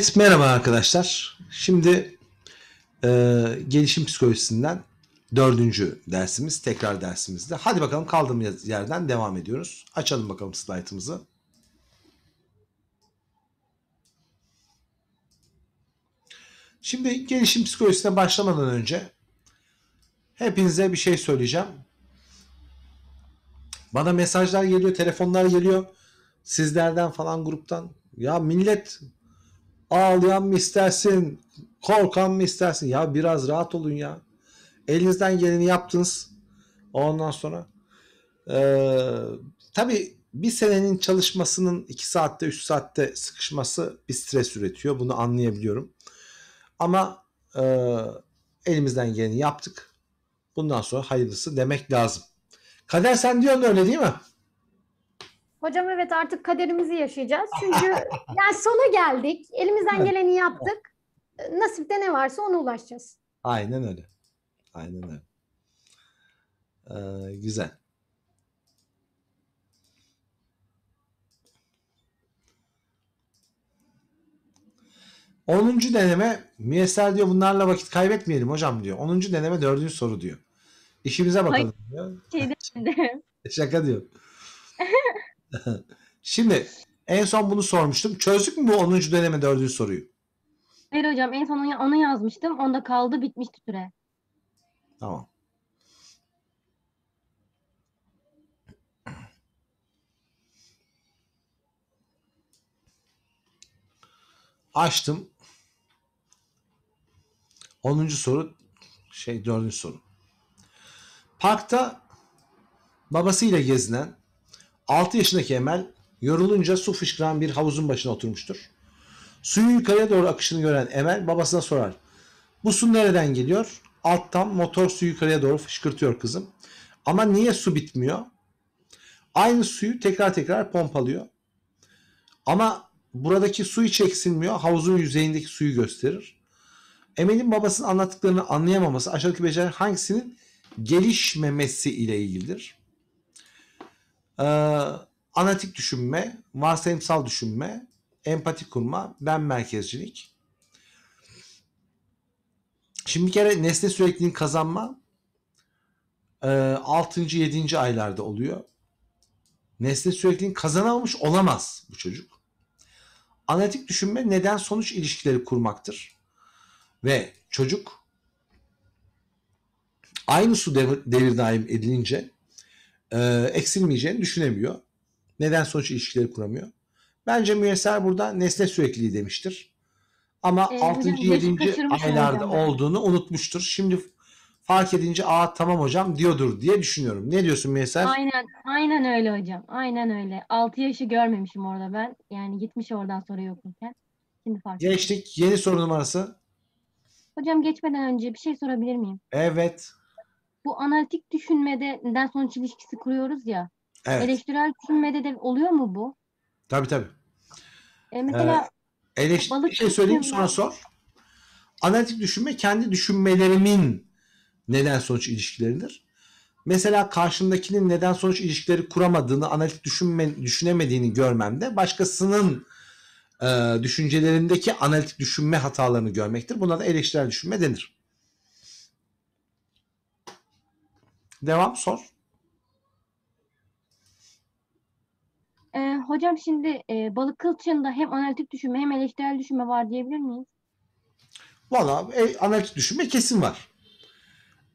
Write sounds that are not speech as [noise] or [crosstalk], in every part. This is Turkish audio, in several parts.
Evet merhaba arkadaşlar. Şimdi e, gelişim psikolojisinden dördüncü dersimiz tekrar dersimizde. Hadi bakalım kaldığımız yerden devam ediyoruz. Açalım bakalım slaytımızı. Şimdi gelişim psikolojisine başlamadan önce hepinize bir şey söyleyeceğim. Bana mesajlar geliyor, telefonlar geliyor. Sizlerden falan gruptan. Ya millet Ağlayan mı istersin? Korkan mı istersin? Ya biraz rahat olun ya. Elinizden geleni yaptınız. Ondan sonra ee, tabii bir senenin çalışmasının 2 saatte 3 saatte sıkışması bir stres üretiyor. Bunu anlayabiliyorum. Ama e, elimizden geleni yaptık. Bundan sonra hayırlısı demek lazım. Kader sen diyorsun öyle değil mi? Hocam evet artık kaderimizi yaşayacağız. Çünkü [laughs] yani sona geldik. Elimizden geleni yaptık. Nasipte ne varsa ona ulaşacağız. Aynen öyle. Aynen öyle. Ee, güzel. Onuncu deneme müyesser diyor bunlarla vakit kaybetmeyelim hocam diyor. Onuncu deneme dördüncü soru diyor. İşimize bakalım Hayır. diyor. Şey [laughs] Şaka diyor. [laughs] [laughs] Şimdi en son bunu sormuştum. Çözdük mü bu 10. döneme 4. soruyu? Hayır hocam en son onu yazmıştım. Onda kaldı bitmişti süre. Tamam. Açtım. 10. soru şey 4. soru. Parkta babasıyla gezinen 6 yaşındaki Emel yorulunca su fışkıran bir havuzun başına oturmuştur. Suyun yukarıya doğru akışını gören Emel babasına sorar. Bu su nereden geliyor? Alttan motor suyu yukarıya doğru fışkırtıyor kızım. Ama niye su bitmiyor? Aynı suyu tekrar tekrar pompalıyor. Ama buradaki su hiç eksilmiyor. Havuzun yüzeyindeki suyu gösterir. Emel'in babasının anlattıklarını anlayamaması aşağıdaki beceri hangisinin gelişmemesi ile ilgilidir? e, anatik düşünme, varsayımsal düşünme, empati kurma, ben merkezcilik. Şimdi bir kere nesne sürekliliğini kazanma e, 6. 7. aylarda oluyor. Nesne sürekliliğini kazanamamış olamaz bu çocuk. Analitik düşünme neden sonuç ilişkileri kurmaktır. Ve çocuk aynı su devir, devir daim edilince e, eksilmeyeceğini düşünemiyor. Neden sonuç ilişkileri kuramıyor? Bence müyesser burada nesne sürekliliği demiştir. Ama e, 6. 7. aylarda olduğunu unutmuştur. Şimdi fark edince aa tamam hocam diyordur diye düşünüyorum. Ne diyorsun Müyesser? Aynen, aynen öyle hocam. Aynen öyle. 6 yaşı görmemişim orada ben. Yani gitmiş oradan sonra yokken. Şimdi fark Geçtik. Yeni soru numarası. Hocam geçmeden önce bir şey sorabilir miyim? Evet bu analitik düşünmeden sonuç ilişkisi kuruyoruz ya. Evet. Eleştirel düşünmede de oluyor mu bu? Tabii tabii. E mesela ee, eleş- balık şey söyleyeyim sonra sor. Analitik düşünme kendi düşünmelerimin neden sonuç ilişkileridir. Mesela karşımdakinin neden sonuç ilişkileri kuramadığını, analitik düşünme, düşünemediğini görmemde başkasının e, düşüncelerindeki analitik düşünme hatalarını görmektir. Buna da eleştirel düşünme denir. Devam sor. Ee, hocam şimdi e, balık kılçığında hem analitik düşünme hem eleştirel düşünme var diyebilir miyiz? Valla e, analitik düşünme kesin var.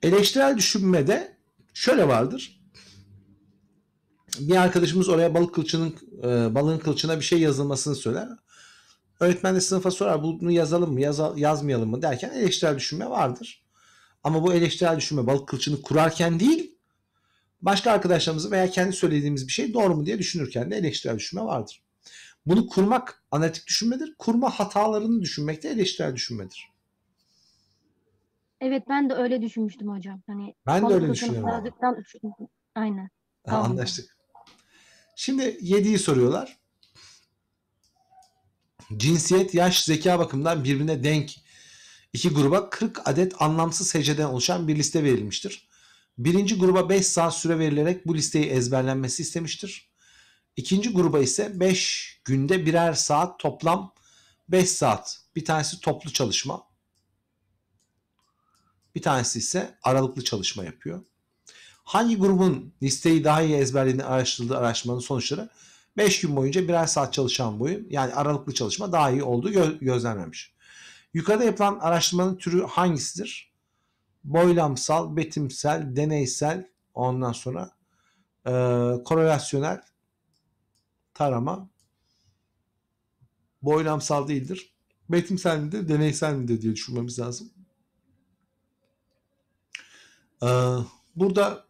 Eleştirel düşünme de şöyle vardır. Bir arkadaşımız oraya balık kılçının e, balığın kılçına bir şey yazılmasını söyler. Öğretmen de sınıfa sorar bunu yazalım mı yaz, yazmayalım mı derken eleştirel düşünme vardır. Ama bu eleştirel düşünme balık kılçını kurarken değil, başka arkadaşlarımızın veya kendi söylediğimiz bir şey doğru mu diye düşünürken de eleştirel düşünme vardır. Bunu kurmak analitik düşünmedir. Kurma hatalarını düşünmek de eleştirel düşünmedir. Evet ben de öyle düşünmüştüm hocam. Hani ben de öyle düşünüyorum. Aynen. Ha, anlaştık. Şimdi yediği soruyorlar. Cinsiyet, yaş, zeka bakımından birbirine denk İki gruba 40 adet anlamsız heceden oluşan bir liste verilmiştir. Birinci gruba 5 saat süre verilerek bu listeyi ezberlenmesi istemiştir. İkinci gruba ise 5 günde birer saat toplam 5 saat. Bir tanesi toplu çalışma. Bir tanesi ise aralıklı çalışma yapıyor. Hangi grubun listeyi daha iyi ezberlediğini araştırdığı araştırmanın sonuçları 5 gün boyunca birer saat çalışan boyun yani aralıklı çalışma daha iyi olduğu gözlenmemiş. Yukarıda yapılan araştırmanın türü hangisidir? Boylamsal, betimsel, deneysel, ondan sonra e, korelasyonel tarama. Boylamsal değildir. Betimsel mi de deneysel mi de diye düşünmemiz lazım. E, burada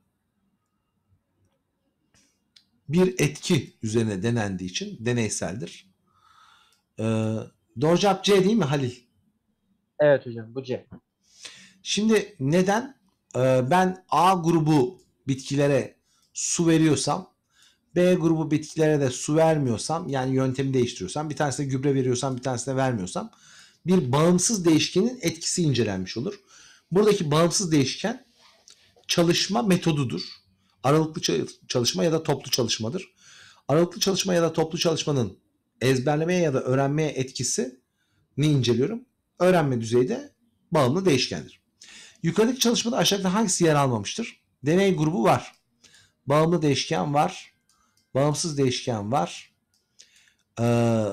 bir etki üzerine denendiği için deneyseldir. E, Dorjap C değil mi Halil? Evet hocam bu C. Şimdi neden? Ee, ben A grubu bitkilere su veriyorsam B grubu bitkilere de su vermiyorsam yani yöntemi değiştiriyorsam bir tanesine gübre veriyorsam bir tanesine vermiyorsam bir bağımsız değişkenin etkisi incelenmiş olur. Buradaki bağımsız değişken çalışma metodudur. Aralıklı çalışma ya da toplu çalışmadır. Aralıklı çalışma ya da toplu çalışmanın ezberlemeye ya da öğrenmeye etkisi ne inceliyorum? öğrenme düzeyi de bağımlı değişkendir. Yukarıdaki çalışmada aşağıdaki hangisi yer almamıştır? Deney grubu var. Bağımlı değişken var. Bağımsız değişken var. Ee,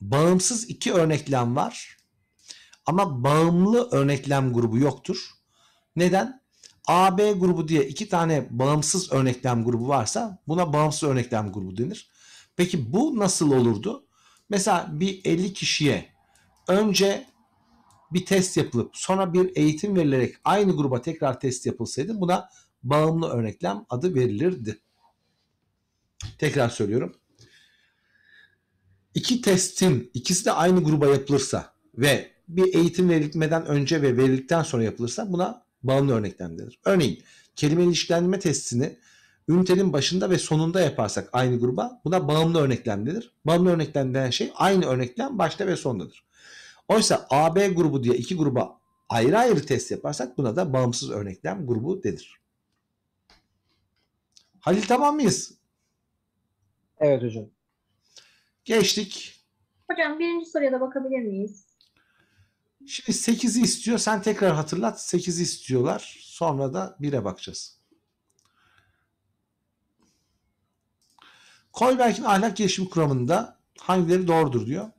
bağımsız iki örneklem var. Ama bağımlı örneklem grubu yoktur. Neden? A, B grubu diye iki tane bağımsız örneklem grubu varsa buna bağımsız örneklem grubu denir. Peki bu nasıl olurdu? Mesela bir 50 kişiye önce bir test yapılıp sonra bir eğitim verilerek aynı gruba tekrar test yapılsaydı buna bağımlı örneklem adı verilirdi. Tekrar söylüyorum. İki testin ikisi de aynı gruba yapılırsa ve bir eğitim verilmeden önce ve verildikten sonra yapılırsa buna bağımlı örneklem denir. Örneğin kelime ilişkilendirme testini ünitenin başında ve sonunda yaparsak aynı gruba buna bağımlı örneklem denir. Bağımlı örneklem denen şey aynı örneklem başta ve sondadır. Oysa AB grubu diye iki gruba ayrı ayrı test yaparsak buna da bağımsız örneklem grubu denir. Halil tamam mıyız? Evet hocam. Geçtik. Hocam birinci soruya da bakabilir miyiz? Şimdi 8'i istiyor. Sen tekrar hatırlat. 8'i istiyorlar. Sonra da 1'e bakacağız. Kohlberg'in ahlak gelişimi kuramında hangileri doğrudur diyor.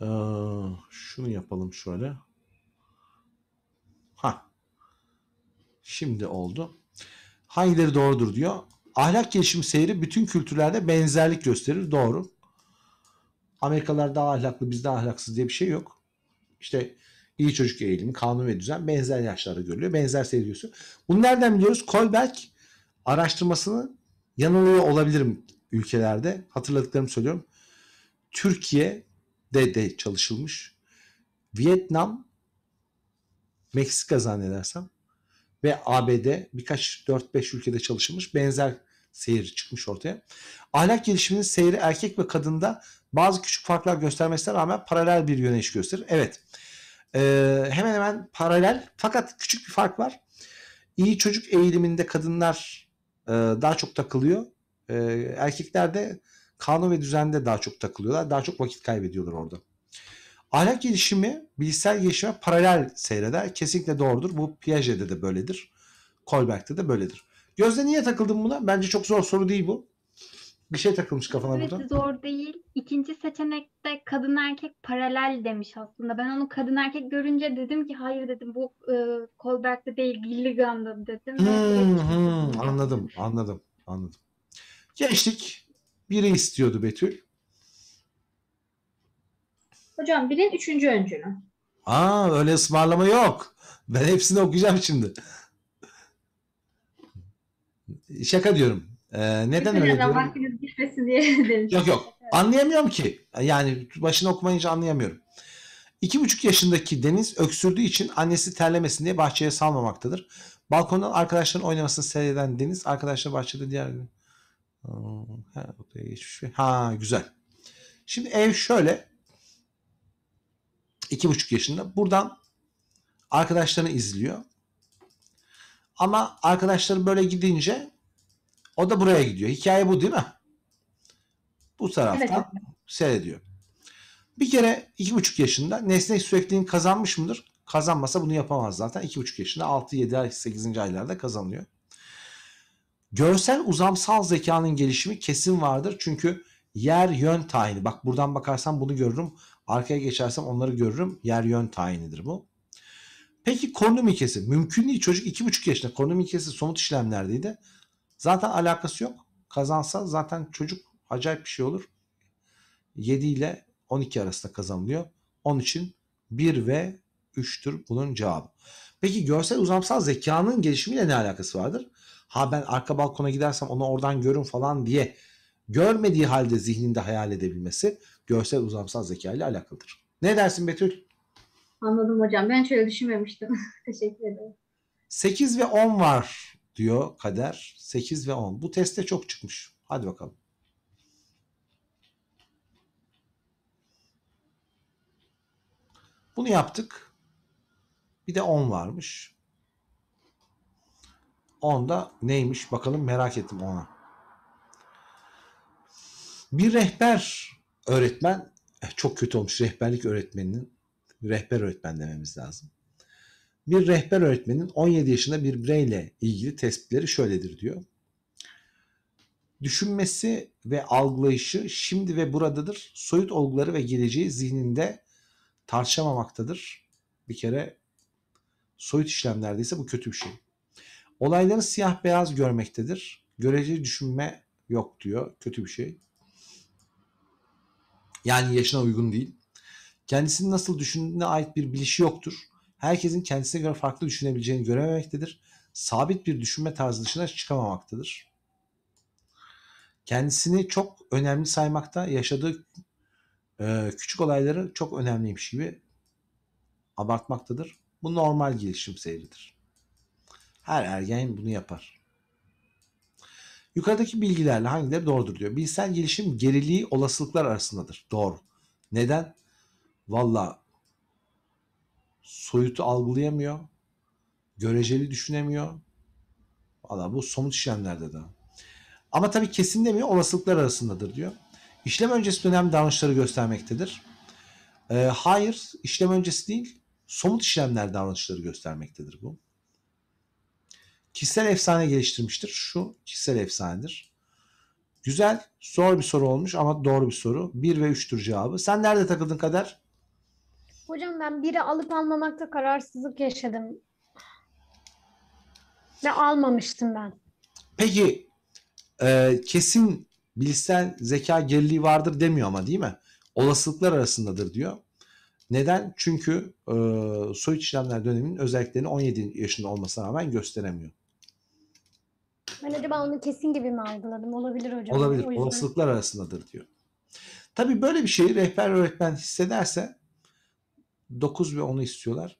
Ee, şunu yapalım şöyle. Ha. Şimdi oldu. Hangileri doğrudur diyor. Ahlak gelişim seyri bütün kültürlerde benzerlik gösterir. Doğru. Amerikalılar daha ahlaklı, bizde ahlaksız diye bir şey yok. İşte iyi çocuk eğilimi, kanun ve düzen benzer yaşlarda görülüyor. Benzer seyircisi. Bunu nereden biliyoruz? Kolberg araştırmasını yanılıyor olabilirim ülkelerde. Hatırladıklarımı söylüyorum. Türkiye de de çalışılmış. Vietnam, Meksika zannedersem ve ABD birkaç 4-5 ülkede çalışılmış benzer seyir çıkmış ortaya. Ahlak gelişiminin seyri erkek ve kadında bazı küçük farklar göstermesine rağmen paralel bir yöneş gösterir. Evet. Ee, hemen hemen paralel fakat küçük bir fark var. İyi çocuk eğiliminde kadınlar e, daha çok takılıyor. E, erkekler de kanun ve düzende daha çok takılıyorlar. Daha çok vakit kaybediyorlar orada. Ahlak gelişimi bilişsel gelişime paralel seyreder. Kesinlikle doğrudur. Bu Piaget'de de böyledir. Kolberg'de de böyledir. Gözde niye takıldın buna? Bence çok zor soru değil bu. Bir şey takılmış kafana evet, burada. Zor değil. İkinci seçenekte kadın erkek paralel demiş aslında. Ben onu kadın erkek görünce dedim ki hayır dedim bu e, Kolberg'de değil Gilligan'da dedim. Hmm, hmm, anladım anladım anladım. Geçtik biri istiyordu Betül. Hocam birin üçüncü öncülü. Aa öyle ısmarlama yok. Ben hepsini okuyacağım şimdi. Şaka diyorum. Ee, neden Bütün öyle diyorum? diye [laughs] Yok yok. Anlayamıyorum ki. Yani başını okumayınca anlayamıyorum. İki buçuk yaşındaki Deniz öksürdüğü için annesi terlemesin diye bahçeye salmamaktadır. Balkondan arkadaşların oynamasını seyreden Deniz arkadaşlar bahçede diğer gün. Ha, odaya geçmiş. Ha güzel. Şimdi ev şöyle. iki buçuk yaşında. Buradan arkadaşlarını izliyor. Ama arkadaşları böyle gidince o da buraya gidiyor. Hikaye bu değil mi? Bu taraftan evet. seyrediyor. Bir kere iki buçuk yaşında nesne sürekliliğini kazanmış mıdır? Kazanmasa bunu yapamaz zaten. iki buçuk yaşında 6, 7, 8. aylarda kazanıyor. Görsel uzamsal zekanın gelişimi kesin vardır. Çünkü yer yön tayini. Bak buradan bakarsam bunu görürüm. Arkaya geçersem onları görürüm. Yer yön tayinidir bu. Peki konum ilkesi. Mümkün değil. Çocuk 2,5 yaşında. Konum ilkesi somut işlemlerdeydi. Zaten alakası yok. Kazansa zaten çocuk acayip bir şey olur. 7 ile 12 arasında kazanılıyor. Onun için 1 ve 3'tür bunun cevabı. Peki görsel uzamsal zekanın gelişimiyle ne alakası vardır? ha ben arka balkona gidersem onu oradan görün falan diye görmediği halde zihninde hayal edebilmesi görsel uzamsal zeka ile alakalıdır. Ne dersin Betül? Anladım hocam. Ben şöyle düşünmemiştim. [laughs] Teşekkür ederim. 8 ve 10 var diyor Kader. 8 ve 10. Bu teste çok çıkmış. Hadi bakalım. Bunu yaptık. Bir de 10 varmış. Onda neymiş bakalım merak ettim ona. Bir rehber öğretmen eh, çok kötü olmuş rehberlik öğretmeninin rehber öğretmen dememiz lazım. Bir rehber öğretmenin 17 yaşında bir bireyle ilgili tespitleri şöyledir diyor. Düşünmesi ve algılayışı şimdi ve buradadır. Soyut olguları ve geleceği zihninde tartışamamaktadır. Bir kere soyut işlemlerde ise bu kötü bir şey. Olayları siyah beyaz görmektedir. Görece düşünme yok diyor. Kötü bir şey. Yani yaşına uygun değil. Kendisini nasıl düşündüğüne ait bir bilişi yoktur. Herkesin kendisine göre farklı düşünebileceğini görememektedir. Sabit bir düşünme tarzı dışına çıkamamaktadır. Kendisini çok önemli saymakta, yaşadığı e, küçük olayları çok önemliymiş gibi abartmaktadır. Bu normal gelişim seyridir. Her ergen bunu yapar. Yukarıdaki bilgilerle hangileri doğrudur diyor. Bilsel gelişim geriliği olasılıklar arasındadır. Doğru. Neden? Valla soyutu algılayamıyor. Göreceli düşünemiyor. Valla bu somut işlemlerde de. Ama tabii kesin demiyor. Olasılıklar arasındadır diyor. İşlem öncesi dönem davranışları göstermektedir. E, hayır, işlem öncesi değil, somut işlemler davranışları göstermektedir bu. Kişisel efsane geliştirmiştir. Şu kişisel efsanedir. Güzel, zor bir soru olmuş ama doğru bir soru. 1 ve 3'tür cevabı. Sen nerede takıldın Kader? Hocam ben biri alıp almamakta kararsızlık yaşadım. Ve almamıştım ben. Peki e, kesin bilişsel zeka geriliği vardır demiyor ama değil mi? Olasılıklar arasındadır diyor. Neden? Çünkü e, soyut işlemler döneminin özelliklerini 17 yaşında olmasına rağmen gösteremiyor. Ben acaba onu kesin gibi mi algıladım? Olabilir hocam. Olabilir. Olasılıklar arasındadır diyor. Tabii böyle bir şeyi rehber öğretmen hissederse 9 ve 10'u istiyorlar.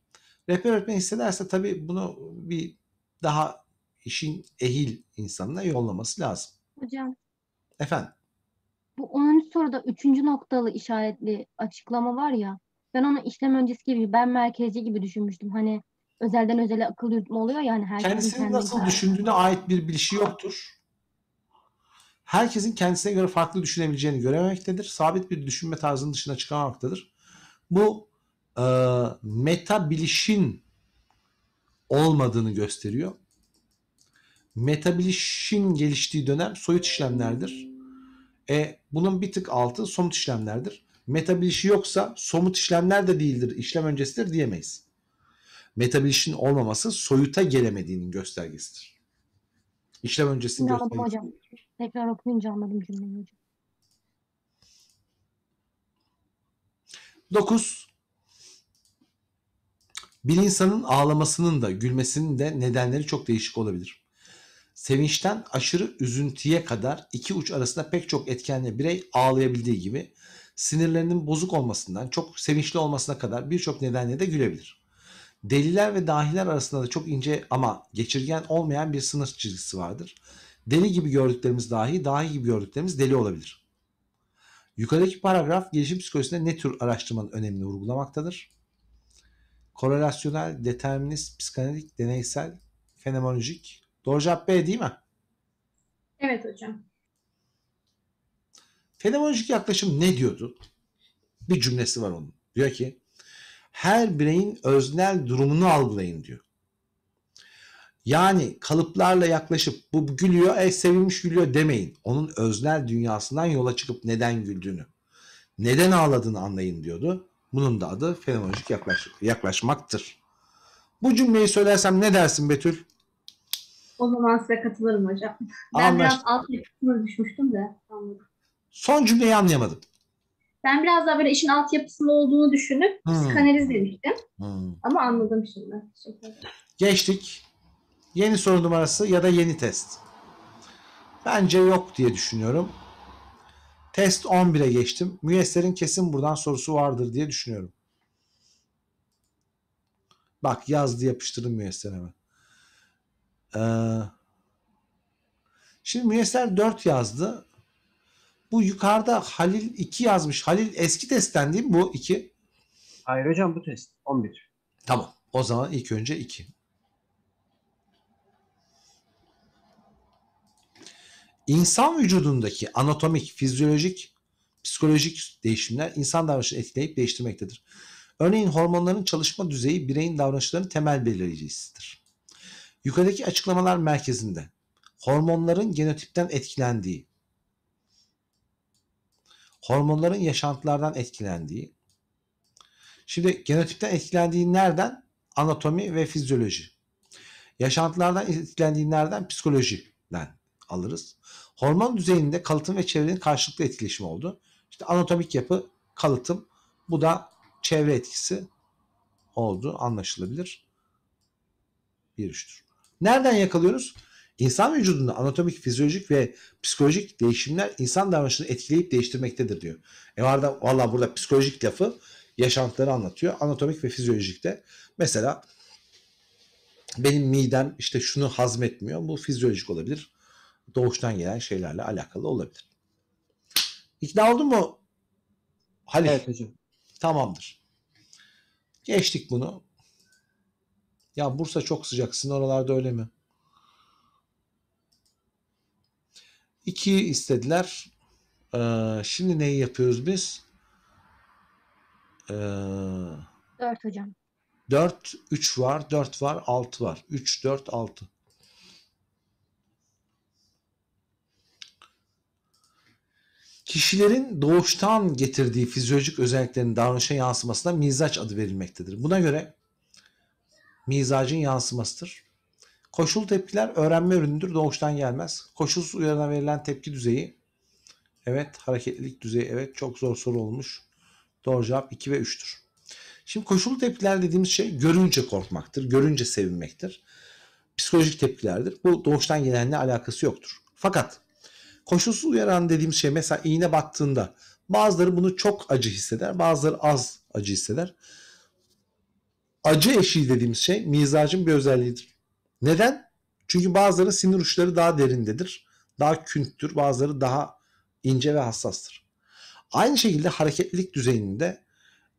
Rehber öğretmen hissederse tabii bunu bir daha işin ehil insanına yollaması lazım. Hocam. Efendim. Bu 10. soruda 3. noktalı işaretli açıklama var ya. Ben onu işlem öncesi gibi ben merkezci gibi düşünmüştüm. Hani özelden özele akıl yürütme oluyor yani ya, hani herkesin kendisinin kendi nasıl ifade. düşündüğüne ait bir bilişi yoktur. Herkesin kendisine göre farklı düşünebileceğini görememektedir. Sabit bir düşünme tarzının dışına çıkamamaktadır. Bu e, meta bilişin olmadığını gösteriyor. Meta bilişin geliştiği dönem soyut işlemlerdir. E, bunun bir tık altı somut işlemlerdir. Meta bilişi yoksa somut işlemler de değildir, işlem öncesidir diyemeyiz metabilişin olmaması soyuta gelemediğinin göstergesidir. İşlem öncesinde göstergesi. hocam. Tekrar okuyunca anladım cümleyi hocam. 9. Bir insanın ağlamasının da gülmesinin de nedenleri çok değişik olabilir. Sevinçten aşırı üzüntüye kadar iki uç arasında pek çok etkenle birey ağlayabildiği gibi sinirlerinin bozuk olmasından çok sevinçli olmasına kadar birçok nedenle de gülebilir. Deliler ve dahiler arasında da çok ince ama geçirgen olmayan bir sınır çizgisi vardır. Deli gibi gördüklerimiz dahi, dahi gibi gördüklerimiz deli olabilir. Yukarıdaki paragraf gelişim psikolojisinde ne tür araştırmanın önemini vurgulamaktadır? Korelasyonel, determinist, psikanalitik, deneysel, fenomenolojik. Doğru cevap B değil mi? Evet hocam. Fenomenolojik yaklaşım ne diyordu? Bir cümlesi var onun. Diyor ki her bireyin öznel durumunu algılayın diyor. Yani kalıplarla yaklaşıp bu gülüyor, e sevinmiş gülüyor demeyin. Onun öznel dünyasından yola çıkıp neden güldüğünü, neden ağladığını anlayın diyordu. Bunun da adı fenomenolojik yaklaş, yaklaşmaktır. Bu cümleyi söylersem ne dersin Betül? O zaman size katılırım hocam. Ben Anlaştık. biraz alt kısmına düşmüştüm de. Anladım. Son cümleyi anlayamadım. Ben biraz daha böyle işin altyapısında olduğunu düşünüp hmm. demiştim. Hmm. Ama anladım şimdi. Geçtik. Yeni soru numarası ya da yeni test. Bence yok diye düşünüyorum. Test 11'e geçtim. Müyesser'in kesin buradan sorusu vardır diye düşünüyorum. Bak yazdı yapıştırdım Müyesser hemen. Ee, şimdi Müyesser 4 yazdı bu yukarıda Halil 2 yazmış. Halil eski testten değil mi bu 2? Hayır hocam bu test 11. Tamam. O zaman ilk önce 2. İnsan vücudundaki anatomik, fizyolojik, psikolojik değişimler insan davranışını etkileyip değiştirmektedir. Örneğin hormonların çalışma düzeyi bireyin davranışlarının temel belirleyicisidir. Yukarıdaki açıklamalar merkezinde hormonların genotipten etkilendiği, hormonların yaşantılardan etkilendiği. Şimdi genotipten etkilendiği nereden? Anatomi ve fizyoloji. Yaşantılardan etkilendiği nereden? Psikolojiden alırız. Hormon düzeyinde kalıtım ve çevrenin karşılıklı etkileşimi oldu. İşte anatomik yapı, kalıtım. Bu da çevre etkisi oldu. Anlaşılabilir bir üçtür. Nereden yakalıyoruz? İnsan vücudunda anatomik, fizyolojik ve psikolojik değişimler insan davranışını etkileyip değiştirmektedir diyor. E varda valla burada psikolojik lafı yaşantıları anlatıyor. Anatomik ve fizyolojikte mesela benim midem işte şunu hazmetmiyor. Bu fizyolojik olabilir. Doğuştan gelen şeylerle alakalı olabilir. İkna oldu mu Halil? Evet hocam. Tamamdır. Geçtik bunu. Ya Bursa çok sıcak. Sizin oralarda öyle mi? 2'yi istediler. Ee, şimdi neyi yapıyoruz biz? Ee, 4 hocam. 4, 3 var, 4 var, 6 var. 3, 4, 6. Kişilerin doğuştan getirdiği fizyolojik özelliklerin davranışa yansımasına mizaç adı verilmektedir. Buna göre mizacın yansımasıdır. Koşul tepkiler öğrenme ürünüdür. Doğuştan gelmez. Koşulsuz uyarana verilen tepki düzeyi. Evet. Hareketlilik düzeyi. Evet. Çok zor soru olmuş. Doğru cevap 2 ve 3'tür. Şimdi koşullu tepkiler dediğimiz şey görünce korkmaktır. Görünce sevinmektir. Psikolojik tepkilerdir. Bu doğuştan gelenle alakası yoktur. Fakat koşulsuz uyaran dediğimiz şey mesela iğne battığında bazıları bunu çok acı hisseder. Bazıları az acı hisseder. Acı eşiği dediğimiz şey mizacın bir özelliğidir. Neden? Çünkü bazıları sinir uçları daha derindedir. Daha künttür. Bazıları daha ince ve hassastır. Aynı şekilde hareketlilik düzeyinde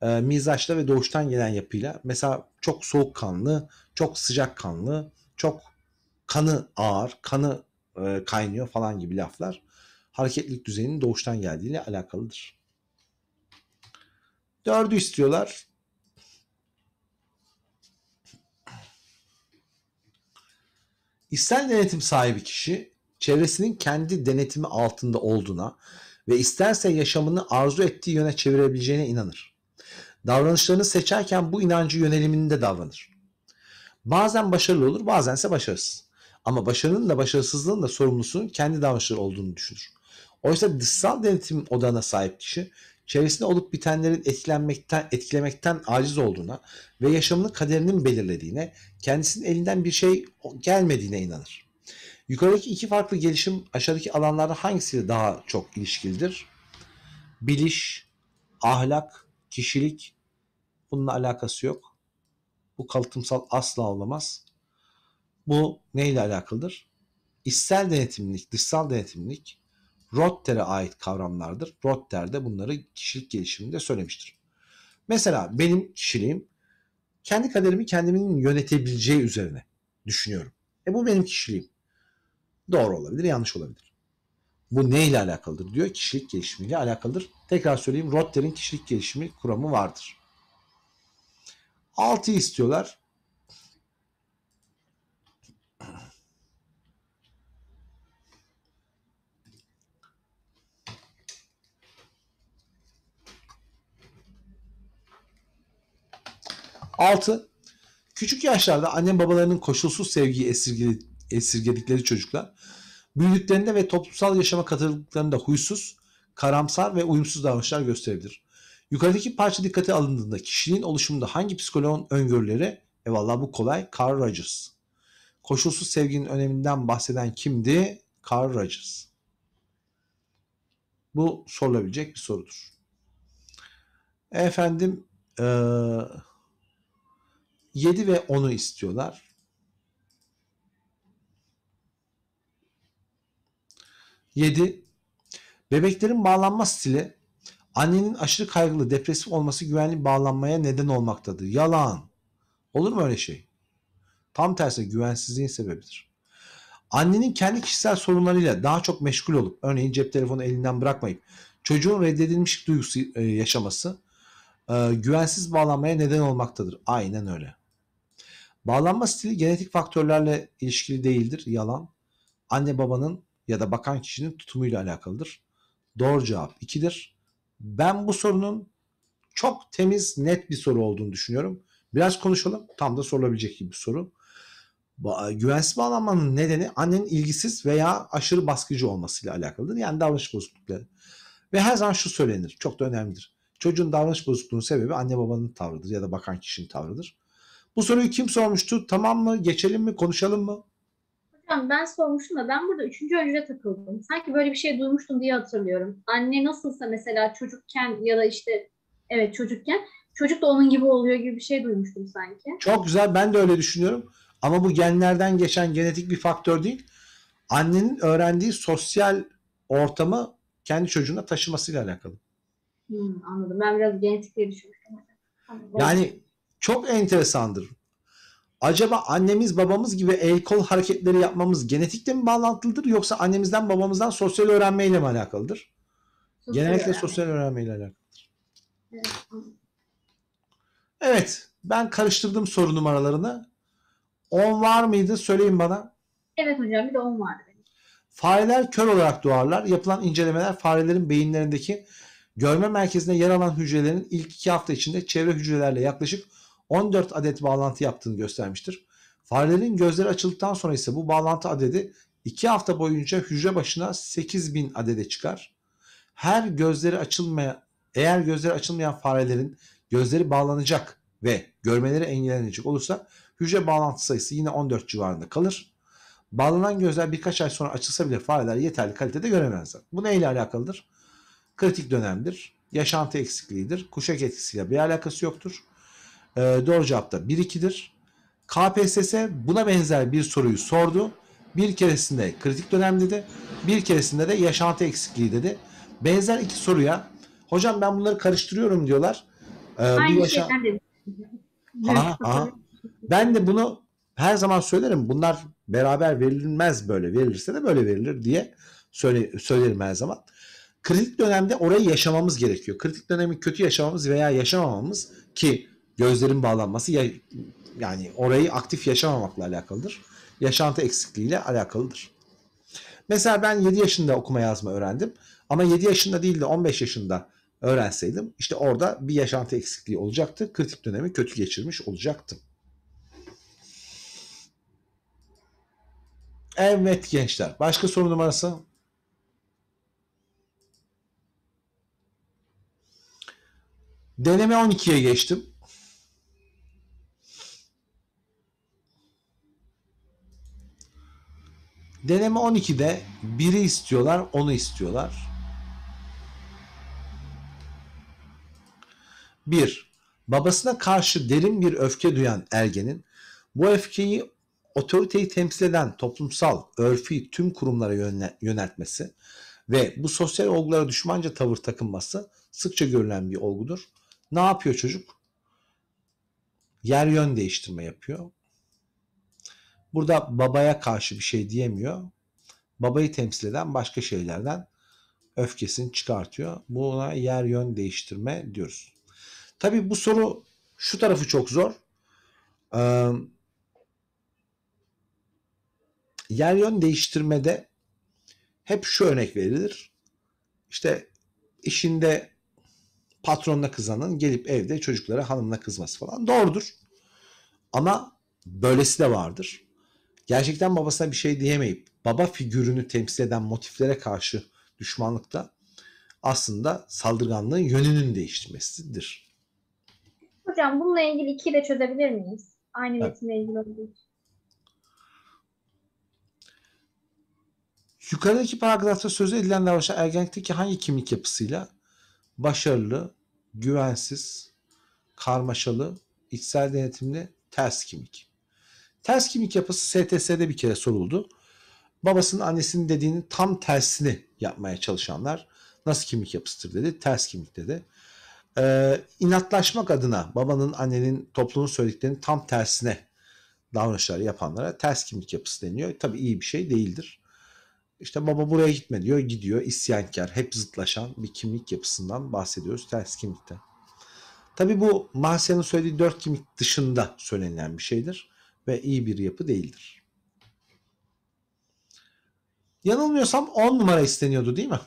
e, mizaçla ve doğuştan gelen yapıyla mesela çok soğukkanlı, çok sıcakkanlı, çok kanı ağır, kanı e, kaynıyor falan gibi laflar hareketlilik düzeyinin doğuştan geldiğiyle alakalıdır. Dördü istiyorlar. İster denetim sahibi kişi çevresinin kendi denetimi altında olduğuna ve isterse yaşamını arzu ettiği yöne çevirebileceğine inanır. Davranışlarını seçerken bu inancı yöneliminde davranır. Bazen başarılı olur, bazense başarısız. Ama başarının da başarısızlığın da sorumlusunun kendi davranışları olduğunu düşünür. Oysa dışsal denetim odana sahip kişi çevresinde olup bitenlerin etkilenmekten, etkilemekten aciz olduğuna ve yaşamının kaderinin belirlediğine, kendisinin elinden bir şey gelmediğine inanır. Yukarıdaki iki farklı gelişim aşağıdaki alanlarda hangisiyle daha çok ilişkilidir? Biliş, ahlak, kişilik bununla alakası yok. Bu kalıtımsal asla olamaz. Bu neyle alakalıdır? İçsel denetimlilik, dışsal denetimlilik, Rotter'e ait kavramlardır. Rotter de bunları kişilik gelişiminde söylemiştir. Mesela benim kişiliğim kendi kaderimi kendimin yönetebileceği üzerine düşünüyorum. E bu benim kişiliğim. Doğru olabilir, yanlış olabilir. Bu neyle alakalıdır diyor? Kişilik gelişimiyle alakalıdır. Tekrar söyleyeyim Rotter'in kişilik gelişimi kuramı vardır. 6'yı istiyorlar. 6. Küçük yaşlarda annem babalarının koşulsuz sevgiyi esirgedikleri çocuklar, büyüdüklerinde ve toplumsal yaşama katıldıklarında huysuz, karamsar ve uyumsuz davranışlar gösterebilir. Yukarıdaki parça dikkate alındığında kişiliğin oluşumunda hangi psikoloğun öngörüleri? E valla bu kolay. Carl Rogers. Koşulsuz sevginin öneminden bahseden kimdi? Carl Rogers. Bu sorulabilecek bir sorudur. Efendim ee, 7 ve 10'u istiyorlar. Yedi, bebeklerin bağlanma stili annenin aşırı kaygılı, depresif olması güvenli bağlanmaya neden olmaktadır. Yalan. Olur mu öyle şey? Tam tersi güvensizliğin sebebidir. Annenin kendi kişisel sorunlarıyla daha çok meşgul olup, örneğin cep telefonu elinden bırakmayıp, çocuğun reddedilmişlik duygusu e, yaşaması e, güvensiz bağlanmaya neden olmaktadır. Aynen öyle. Bağlanma stili genetik faktörlerle ilişkili değildir. Yalan. Anne babanın ya da bakan kişinin tutumuyla alakalıdır. Doğru cevap 2'dir. Ben bu sorunun çok temiz, net bir soru olduğunu düşünüyorum. Biraz konuşalım. Tam da sorulabilecek gibi bir soru. Güvensiz bağlanmanın nedeni annenin ilgisiz veya aşırı baskıcı olmasıyla alakalıdır. Yani davranış bozuklukları. Ve her zaman şu söylenir. Çok da önemlidir. Çocuğun davranış bozukluğunun sebebi anne babanın tavrıdır ya da bakan kişinin tavrıdır. Bu soruyu kim sormuştu? Tamam mı? Geçelim mi? Konuşalım mı? Hocam ben sormuştum da ben burada üçüncü öncüde takıldım. Sanki böyle bir şey duymuştum diye hatırlıyorum. Anne nasılsa mesela çocukken ya da işte evet çocukken çocuk da onun gibi oluyor gibi bir şey duymuştum sanki. Çok güzel ben de öyle düşünüyorum. Ama bu genlerden geçen genetik bir faktör değil. Annenin öğrendiği sosyal ortamı kendi çocuğuna taşımasıyla alakalı. Hmm, anladım. Ben biraz genetikleri düşünmüştüm. Yani çok enteresandır. Acaba annemiz babamız gibi el kol hareketleri yapmamız genetikle mi bağlantılıdır yoksa annemizden babamızdan sosyal öğrenmeyle mi alakalıdır? Sosyal Genellikle öğrenme. sosyal öğrenmeyle alakalıdır. Evet. ben karıştırdım soru numaralarını. 10 var mıydı söyleyin bana. Evet hocam bir de 10 vardı. Fareler kör olarak doğarlar. Yapılan incelemeler farelerin beyinlerindeki görme merkezine yer alan hücrelerin ilk iki hafta içinde çevre hücrelerle yaklaşık 14 adet bağlantı yaptığını göstermiştir. Farelerin gözleri açıldıktan sonra ise bu bağlantı adedi 2 hafta boyunca hücre başına 8000 adede çıkar. Her gözleri açılmayan eğer gözleri açılmayan farelerin gözleri bağlanacak ve görmeleri engellenecek olursa hücre bağlantı sayısı yine 14 civarında kalır. Bağlanan gözler birkaç ay sonra açılsa bile fareler yeterli kalitede göremezler. Bu neyle alakalıdır? Kritik dönemdir. Yaşantı eksikliğidir. Kuşak etkisiyle bir alakası yoktur. E, doğru cevap da 1-2'dir. KPSS buna benzer bir soruyu sordu. Bir keresinde kritik dönem dedi. Bir keresinde de yaşantı eksikliği dedi. Benzer iki soruya hocam ben bunları karıştırıyorum diyorlar. Ee, Aynı yaşa... şeyden dedim. Aha, aha. Ben de bunu her zaman söylerim. Bunlar beraber verilmez böyle. Verilirse de böyle verilir diye söyle, söylerim her zaman. Kritik dönemde orayı yaşamamız gerekiyor. Kritik dönemi kötü yaşamamız veya yaşamamamız ki gözlerin bağlanması ya, yani orayı aktif yaşamamakla alakalıdır. Yaşantı eksikliğiyle alakalıdır. Mesela ben 7 yaşında okuma yazma öğrendim ama 7 yaşında değil de 15 yaşında öğrenseydim işte orada bir yaşantı eksikliği olacaktı. Kritik dönemi kötü geçirmiş olacaktım. Evet gençler. Başka soru numarası? Deneme 12'ye geçtim. Deneme 12'de biri istiyorlar, onu istiyorlar. 1. Babasına karşı derin bir öfke duyan ergenin bu öfkeyi otoriteyi temsil eden toplumsal, örfi tüm kurumlara yöneltmesi ve bu sosyal olgulara düşmanca tavır takınması sıkça görülen bir olgudur. Ne yapıyor çocuk? Yer yön değiştirme yapıyor. Burada babaya karşı bir şey diyemiyor. Babayı temsil eden başka şeylerden öfkesini çıkartıyor. Buna yer yön değiştirme diyoruz. Tabi bu soru şu tarafı çok zor. Ee, yer yön değiştirmede hep şu örnek verilir. İşte işinde patronla kızanın gelip evde çocuklara hanımla kızması falan doğrudur. Ama böylesi de vardır gerçekten babasına bir şey diyemeyip baba figürünü temsil eden motiflere karşı düşmanlıkta aslında saldırganlığın yönünün değiştirmesidir. Hocam bununla ilgili iki de çözebilir miyiz? Aynı metinle ilgili olduğu Yukarıdaki paragrafta sözü edilen davranışa ergenlikteki hangi kimlik yapısıyla başarılı, güvensiz, karmaşalı, içsel denetimli, ters kimlik? Ters kimlik yapısı STS'de bir kere soruldu. Babasının annesinin dediğinin tam tersini yapmaya çalışanlar nasıl kimlik yapısıdır dedi. Ters kimlik dedi. Ee, inatlaşmak adına babanın annenin toplumun söylediklerinin tam tersine davranışları yapanlara ters kimlik yapısı deniyor. Tabii iyi bir şey değildir. İşte baba buraya gitme diyor, gidiyor. isyankar, hep zıtlaşan bir kimlik yapısından bahsediyoruz ters kimlikten. Tabi bu Mahsen'in söylediği dört kimlik dışında söylenen bir şeydir ve iyi bir yapı değildir. Yanılmıyorsam 10 numara isteniyordu değil mi?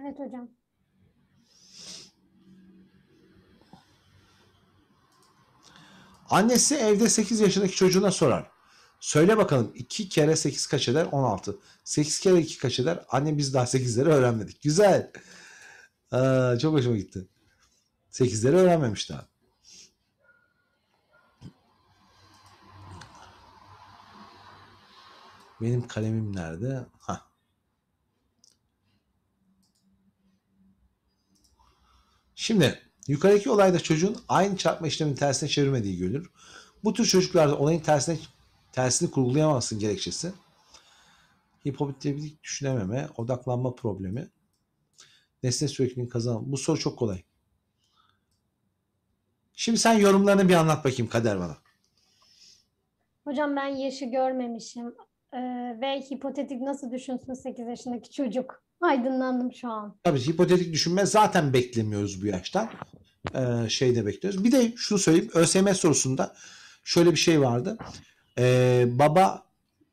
Evet hocam. Annesi evde 8 yaşındaki çocuğuna sorar. Söyle bakalım 2 kere 8 kaç eder? 16. 8 kere 2 kaç eder? Anne biz daha 8'leri öğrenmedik. Güzel. Aa, çok hoşuma gitti. 8'leri öğrenmemiş daha. Benim kalemim nerede? Ha. Şimdi yukarıdaki olayda çocuğun aynı çarpma işlemini tersine çevirmediği görülür. Bu tür çocuklarda olayın tersine tersini kurgulayamazsın gerekçesi. Hipopotamodik düşünememe, odaklanma problemi, nesne sürekliliğini kazan. Bu soru çok kolay. Şimdi sen yorumlarını bir anlat bakayım Kader bana. Hocam ben yeşi görmemişim. Ee, ve hipotetik nasıl düşünsün 8 yaşındaki çocuk? Aydınlandım şu an. Tabii hipotetik düşünme zaten beklemiyoruz bu yaşta. Ee, şey de bekliyoruz. Bir de şunu söyleyeyim. ÖSYM sorusunda şöyle bir şey vardı. Ee, baba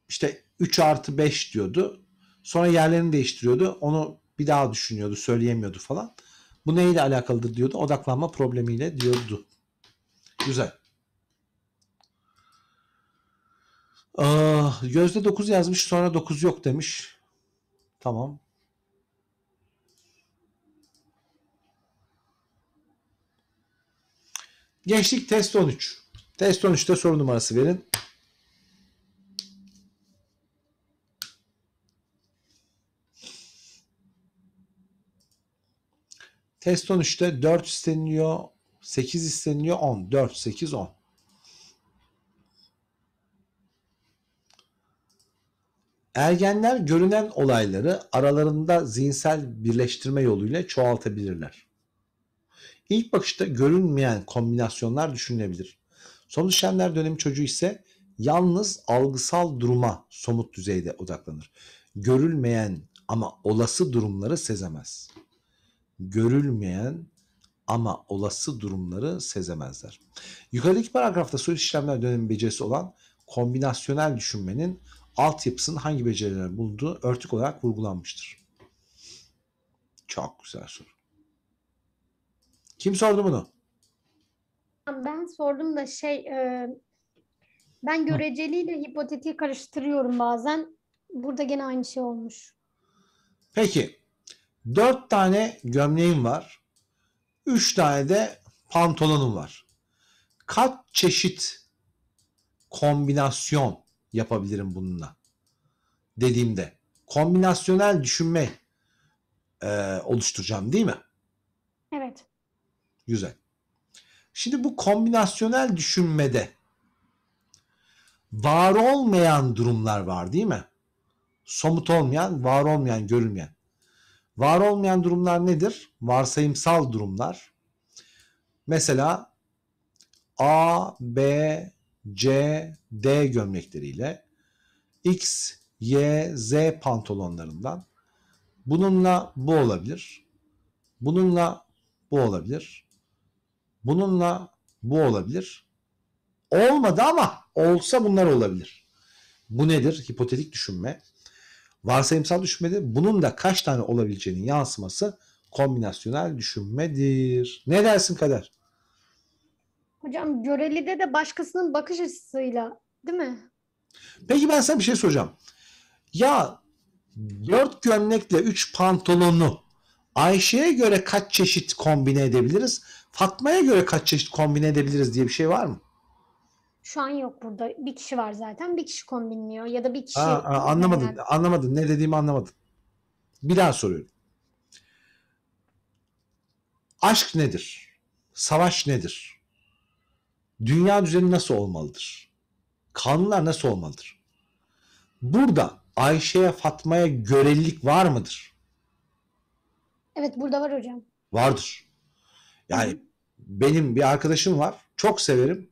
işte 3 artı 5 diyordu. Sonra yerlerini değiştiriyordu. Onu bir daha düşünüyordu. Söyleyemiyordu falan. Bu neyle alakalıdır diyordu. Odaklanma problemiyle diyordu. Güzel. Ah, Gözde 9 yazmış sonra 9 yok demiş. Tamam. Geçtik. test 13. Test 13'te soru numarası verin. Test 13'te 4 isteniyor, 8 isteniyor, 10. 4, 8, 10. Ergenler görünen olayları aralarında zihinsel birleştirme yoluyla çoğaltabilirler. İlk bakışta görünmeyen kombinasyonlar düşünülebilir. Sonuçlenler dönemi çocuğu ise yalnız algısal duruma somut düzeyde odaklanır. Görülmeyen ama olası durumları sezemez. Görülmeyen ama olası durumları sezemezler. Yukarıdaki paragrafta soyut işlemler dönemi becerisi olan kombinasyonel düşünmenin altyapısının hangi becerilerin bulunduğu örtük olarak vurgulanmıştır. Çok güzel soru. Kim sordu bunu? Ben sordum da şey e, ben göreceliyle hipotetiği karıştırıyorum bazen. Burada gene aynı şey olmuş. Peki. Dört tane gömleğim var. Üç tane de pantolonum var. Kaç çeşit kombinasyon yapabilirim bununla dediğimde kombinasyonel düşünme e, oluşturacağım değil mi? Evet. Güzel. Şimdi bu kombinasyonel düşünmede var olmayan durumlar var değil mi? Somut olmayan, var olmayan, görülmeyen. Var olmayan durumlar nedir? Varsayımsal durumlar. Mesela A, B, C, D gömlekleriyle, X, Y, Z pantolonlarından. Bununla bu olabilir. Bununla bu olabilir. Bununla bu olabilir. Olmadı ama olsa bunlar olabilir. Bu nedir? Hipotetik düşünme. Varsayımsal düşünmedir. bunun da kaç tane olabileceğinin yansıması kombinasyonel düşünmedir. Ne dersin kader? Hocam Göreli'de de başkasının bakış açısıyla değil mi? Peki ben sana bir şey soracağım. Ya dört gömlekle üç pantolonu Ayşe'ye göre kaç çeşit kombine edebiliriz? Fatma'ya göre kaç çeşit kombine edebiliriz diye bir şey var mı? Şu an yok burada. Bir kişi var zaten. Bir kişi kombinliyor ya da bir kişi... Ha, ha, anlamadın. Yani. Anlamadın. Ne dediğimi anlamadın. Bir daha soruyorum. Aşk nedir? Savaş nedir? dünya düzeni nasıl olmalıdır? Kanunlar nasıl olmalıdır? Burada Ayşe'ye Fatma'ya görelilik var mıdır? Evet burada var hocam. Vardır. Yani hı benim bir arkadaşım var. Çok severim.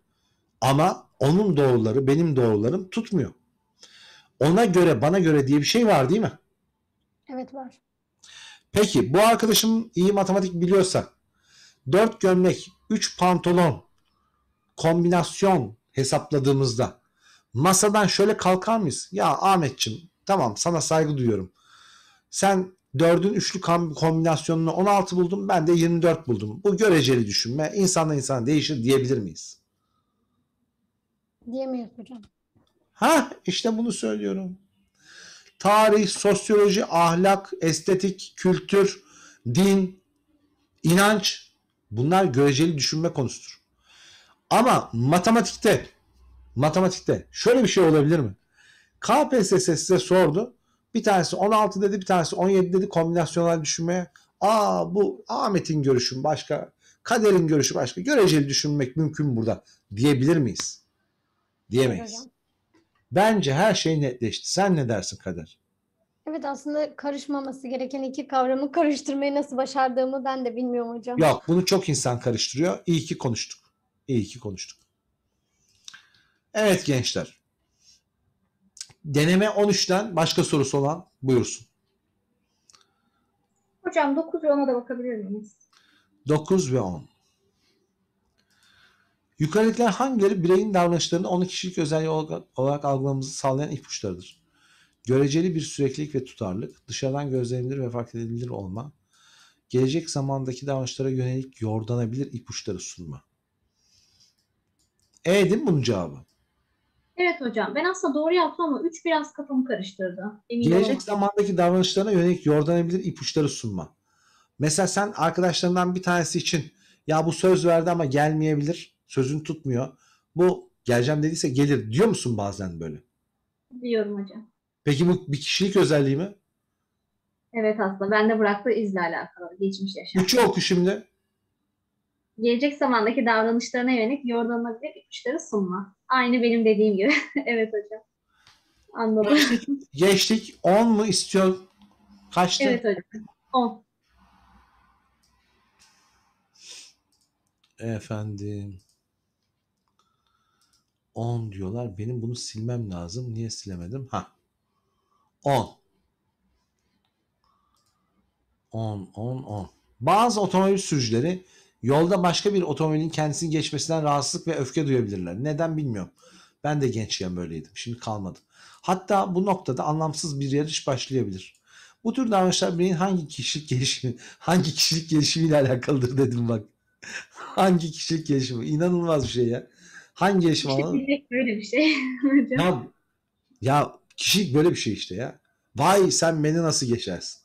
Ama onun doğruları benim doğrularım tutmuyor. Ona göre bana göre diye bir şey var değil mi? Evet var. Peki bu arkadaşım iyi matematik biliyorsa 4 gömlek, 3 pantolon, kombinasyon hesapladığımızda masadan şöyle kalkar mıyız? Ya Ahmetçim tamam sana saygı duyuyorum. Sen 4'ün üçlü kombinasyonunu 16 buldun, ben de 24 buldum. Bu göreceli düşünme insanla insan değişir diyebilir miyiz? Diyemeyiz hocam. Ha işte bunu söylüyorum. Tarih, sosyoloji, ahlak, estetik, kültür, din, inanç bunlar göreceli düşünme konusudur. Ama matematikte matematikte şöyle bir şey olabilir mi? KPSS size sordu. Bir tanesi 16 dedi, bir tanesi 17 dedi kombinasyonel düşünmeye. Aa bu Ahmet'in görüşü başka, Kader'in görüşü başka. Göreceli düşünmek mümkün burada diyebilir miyiz? Diyemeyiz. Bence her şey netleşti. Sen ne dersin Kader? Evet aslında karışmaması gereken iki kavramı karıştırmayı nasıl başardığımı ben de bilmiyorum hocam. Yok bunu çok insan karıştırıyor. İyi ki konuştuk. İyi ki konuştuk. Evet gençler. Deneme 13'ten başka sorusu olan buyursun. Hocam 9 ve 10'a da bakabilir miyiz? 9 ve 10. Yukarıdakiler hangileri bireyin davranışlarını onun kişilik özelliği olarak algılamamızı sağlayan ipuçlarıdır? Göreceli bir süreklilik ve tutarlık, dışarıdan gözlenilir ve fark edilebilir olma, gelecek zamandaki davranışlara yönelik yordanabilir ipuçları sunma. E değil mi bunun cevabı? Evet hocam. Ben aslında doğru yaptım ama 3 biraz kafamı karıştırdı. Emin Gelecek olmadım. zamandaki davranışlarına yönelik yordanabilir ipuçları sunma. Mesela sen arkadaşlarından bir tanesi için ya bu söz verdi ama gelmeyebilir. Sözün tutmuyor. Bu geleceğim dediyse gelir diyor musun bazen böyle? Diyorum hocam. Peki bu bir kişilik özelliği mi? Evet aslında. Ben de bıraktığı izle alakalı. Geçmiş yaşam. Üçü oku şimdi gelecek zamandaki davranışlarına yönelik yorumlanabilir ipuçları sunma. Aynı benim dediğim gibi. [laughs] evet hocam. Anladım. Geçtik, geçtik 10 mu istiyor? Kaçtı? Evet hocam. 10. Efendim. 10 diyorlar. Benim bunu silmem lazım. Niye silemedim? Ha. 10. 10, 10, 10. Bazı otomobil sürücüleri Yolda başka bir otomobilin kendisini geçmesinden rahatsızlık ve öfke duyabilirler. Neden bilmiyorum. Ben de gençken böyleydim. Şimdi kalmadım. Hatta bu noktada anlamsız bir yarış başlayabilir. Bu tür davranışlar bireyin hangi kişilik gelişimi, [laughs] hangi kişilik gelişimiyle alakalıdır dedim bak. [laughs] hangi kişilik gelişimi? İnanılmaz bir şey ya. Hangi gelişim alanı? Kişilik böyle bir şey. [laughs] ya, ya kişilik böyle bir şey işte ya. Vay sen beni nasıl geçersin?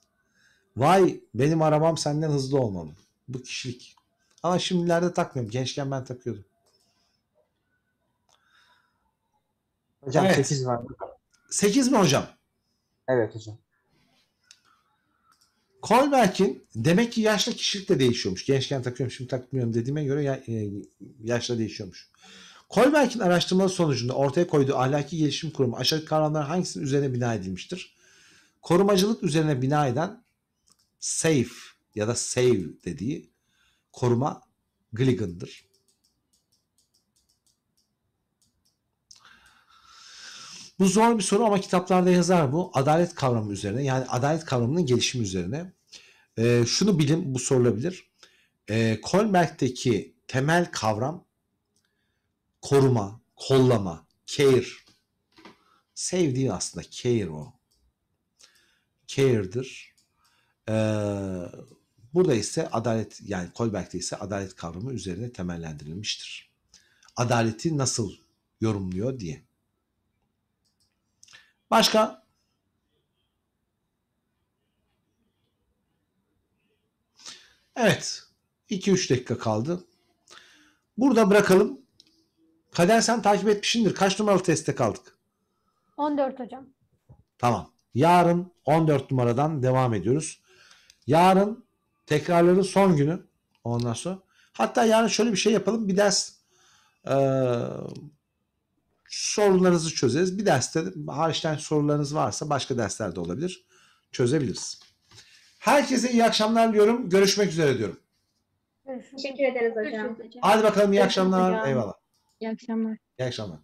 Vay benim arabam senden hızlı olmalı. Bu kişilik. Ama şimdilerde takmıyorum. Gençken ben takıyordum. Hocam evet. 8 var. 8 mi hocam? Evet hocam. Kolberkin demek ki yaşla kişilik de değişiyormuş. Gençken takıyorum şimdi takmıyorum dediğime göre ya, e, yaşla değişiyormuş. Kolberkin araştırma sonucunda ortaya koyduğu ahlaki gelişim kurumu aşağıdaki kavramların hangisinin üzerine bina edilmiştir? Korumacılık üzerine bina eden safe ya da save dediği koruma Gilligan'dır. Bu zor bir soru ama kitaplarda yazar bu. Adalet kavramı üzerine yani adalet kavramının gelişimi üzerine. E, şunu bilin bu sorulabilir. E, ee, Kolberg'deki temel kavram koruma, kollama, care. Sevdiği aslında care o. Care'dir. Ee, Burada ise adalet yani Kolberg'de ise adalet kavramı üzerine temellendirilmiştir. Adaleti nasıl yorumluyor diye. Başka Evet. 2-3 dakika kaldı. Burada bırakalım. Kader sen takip etmişsindir. Kaç numaralı teste kaldık? 14 hocam. Tamam. Yarın 14 numaradan devam ediyoruz. Yarın Tekrarların son günü ondan sonra. Hatta yani şöyle bir şey yapalım. Bir ders e, sorunlarınızı çözeriz. Bir derste hariçten sorularınız varsa başka derslerde olabilir. Çözebiliriz. Herkese iyi akşamlar diyorum. Görüşmek üzere diyorum. Teşekkür ederiz hocam. Hadi bakalım iyi akşamlar. Eyvallah. İyi akşamlar. İyi akşamlar.